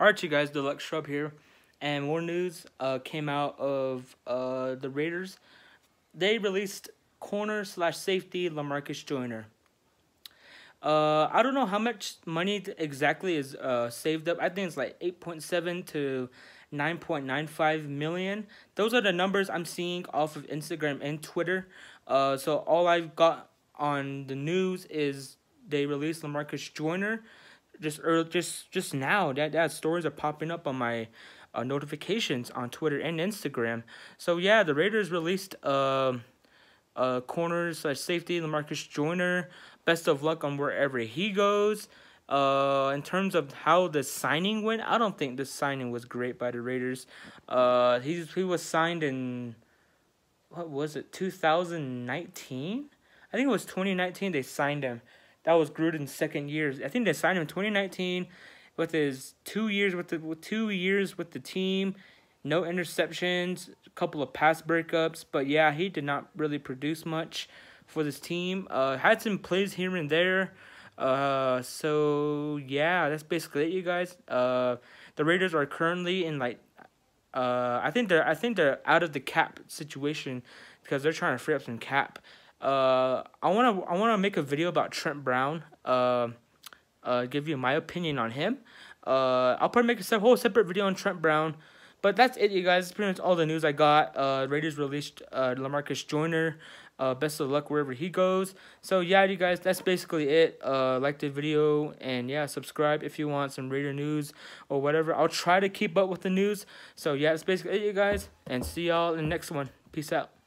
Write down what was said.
Alright, you guys, Deluxe Shrub here. And more news uh, came out of uh, the Raiders. They released corner slash safety Lamarcus Joyner. Uh, I don't know how much money exactly is uh, saved up. I think it's like 8.7 to 9.95 million. Those are the numbers I'm seeing off of Instagram and Twitter. Uh, so all I've got on the news is they released Lamarcus Joyner just early, just just now that that stories are popping up on my uh, notifications on Twitter and Instagram. So yeah, the Raiders released uh, um, corner slash safety Lamarcus Joyner. Best of luck on wherever he goes. Uh, in terms of how the signing went, I don't think the signing was great by the Raiders. Uh, he he was signed in what was it 2019? I think it was 2019. They signed him. That was Gruden's second year. I think they signed him in 2019 with his two years with the with two years with the team, no interceptions, a couple of pass breakups, but yeah, he did not really produce much for this team. Uh, had some plays here and there. Uh, so yeah, that's basically it, you guys. Uh, the Raiders are currently in like, uh, I think they're I think they're out of the cap situation because they're trying to free up some cap. Uh, I wanna I wanna make a video about Trent Brown. Uh, uh, give you my opinion on him. Uh, I'll probably make a whole separate video on Trent Brown. But that's it, you guys. That's pretty much all the news I got. Uh, Raiders released uh, Lamarcus Joyner. Uh, best of luck wherever he goes. So, yeah, you guys, that's basically it. Uh, like the video, and yeah, subscribe if you want some Raider news or whatever. I'll try to keep up with the news. So, yeah, that's basically it, you guys. And see y'all in the next one. Peace out.